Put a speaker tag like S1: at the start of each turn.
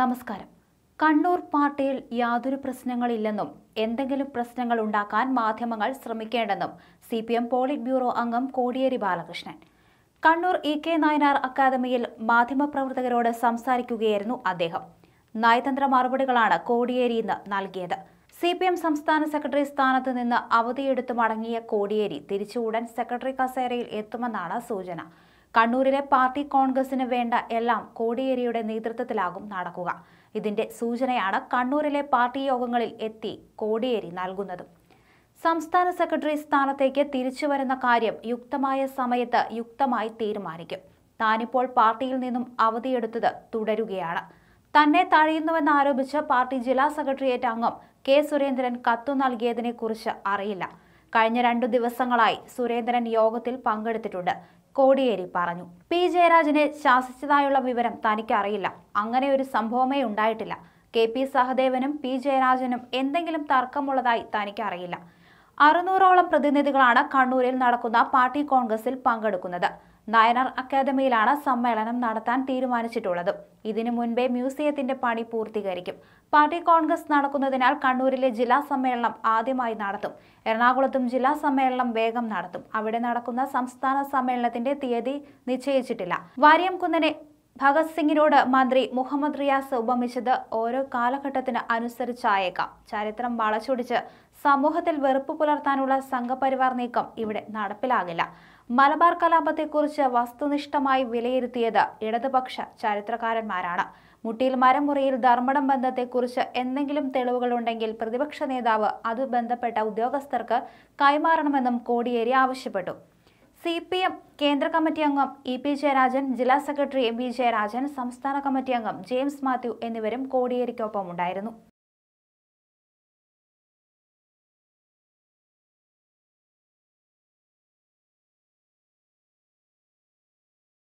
S1: നമസ്കാരം കണ്ണൂർ പാർട്ടിയിൽ യാതൊരു പ്രശ്നങ്ങളില്ലെന്നും എന്തെങ്കിലും പ്രശ്നങ്ങൾ ഉണ്ടാക്കാൻ മാധ്യമങ്ങൾ ശ്രമിക്കേണ്ടെന്നും C P M polit bureau അംഗം കോടിയേരി ബാലകൃഷ്ണൻ കണ്ണൂർ ഇ കെ നായനാർ അക്കാദമിയിൽ മാധ്യമപ്രവർത്തകരോട് സംസാരിക്കുകയായിരുന്നു അദ്ദേഹം നയതന്ത്ര മറുപടികളാണ് കോടിയേരി ഇന്ന് നൽകിയത് സി പി എം സംസ്ഥാന സെക്രട്ടറി സ്ഥാനത്ത് നിന്ന് അവധിയെടുത്ത് മടങ്ങിയ കോടിയേരി തിരിച്ചു ഉടൻ സെക്രട്ടറി കസേരയിൽ എത്തുമെന്നാണ് സൂചന കണ്ണൂരിലെ പാർട്ടി കോൺഗ്രസിന് വേണ്ട എല്ലാം കോടിയേരിയുടെ നേതൃത്വത്തിലാകും നടക്കുക ഇതിന്റെ സൂചനയാണ് കണ്ണൂരിലെ പാർട്ടി യോഗങ്ങളിൽ എത്തി കോടിയേരി നൽകുന്നത് സംസ്ഥാന സെക്രട്ടറി സ്ഥാനത്തേക്ക് തിരിച്ചു വരുന്ന കാര്യം യുക്തമായ സമയത്ത് യുക്തമായി തീരുമാനിക്കും താനിപ്പോൾ പാർട്ടിയിൽ നിന്നും അവധിയെടുത്തത് തുടരുകയാണ് തന്നെ തഴയുന്നുവെന്ന് ആരോപിച്ച് പാർട്ടി ജില്ലാ സെക്രട്ടേറിയറ്റ് അംഗം കെ സുരേന്ദ്രൻ കത്തു നൽകിയതിനെക്കുറിച്ച് അറിയില്ല കഴിഞ്ഞ രണ്ടു ദിവസങ്ങളായി സുരേന്ദ്രൻ യോഗത്തിൽ പങ്കെടുത്തിട്ടുണ്ട് കോടിയേരി പറഞ്ഞു പി ജയരാജനെ ശാസിച്ചതായുള്ള വിവരം തനിക്കറിയില്ല അങ്ങനെ ഒരു സംഭവമേ ഉണ്ടായിട്ടില്ല കെ പി സഹദേവനും പി ജയരാജനും എന്തെങ്കിലും തർക്കമുള്ളതായി തനിക്കറിയില്ല അറുന്നൂറോളം പ്രതിനിധികളാണ് കണ്ണൂരിൽ നടക്കുന്ന പാർട്ടി കോൺഗ്രസിൽ പങ്കെടുക്കുന്നത് നയനാർ അക്കാദമിയിലാണ് സമ്മേളനം നടത്താൻ തീരുമാനിച്ചിട്ടുള്ളത് ഇതിനു മുൻപേ മ്യൂസിയത്തിന്റെ പണി പൂർത്തീകരിക്കും പാർട്ടി കോൺഗ്രസ് നടക്കുന്നതിനാൽ കണ്ണൂരിലെ ജില്ലാ സമ്മേളനം ആദ്യമായി നടത്തും എറണാകുളത്തും ജില്ലാ സമ്മേളനം വേഗം നടത്തും അവിടെ നടക്കുന്ന സംസ്ഥാന സമ്മേളനത്തിന്റെ തീയതി നിശ്ചയിച്ചിട്ടില്ല വാര്യംകുന്നനെ ഭഗത് സിംഗിനോട് മന്ത്രി മുഹമ്മദ് റിയാസ് ഉപമിച്ചത് ഓരോ കാലഘട്ടത്തിന് അനുസരിച്ചായേക്കാം ചരിത്രം വളച്ചൊടിച്ച് സമൂഹത്തിൽ വെറുപ്പ് പുലർത്താനുള്ള സംഘപരിവാർ നീക്കം ഇവിടെ നടപ്പിലാകില്ല മലബാർ കലാപത്തെക്കുറിച്ച് വസ്തുനിഷ്ഠമായി വിലയിരുത്തിയത് ഇടതുപക്ഷ ചരിത്രകാരന്മാരാണ് മുട്ടിയിൽ മരം മുറിയിൽ ധർമ്മടം ബന്ധത്തെക്കുറിച്ച് എന്തെങ്കിലും തെളിവുകളുണ്ടെങ്കിൽ പ്രതിപക്ഷ നേതാവ് അത് ബന്ധപ്പെട്ട ഉദ്യോഗസ്ഥർക്ക് കൈമാറണമെന്നും കോടിയേരി ആവശ്യപ്പെട്ടു സി പി എം കേന്ദ്ര കമ്മിറ്റി അംഗം ഇ പി ജയരാജൻ ജില്ലാ സെക്രട്ടറി എം വി ജയരാജൻ സംസ്ഥാന കമ്മിറ്റി അംഗം ജെയിംസ് മാത്യു എന്നിവരും കോടിയേരിക്കൊപ്പം ഉണ്ടായിരുന്നു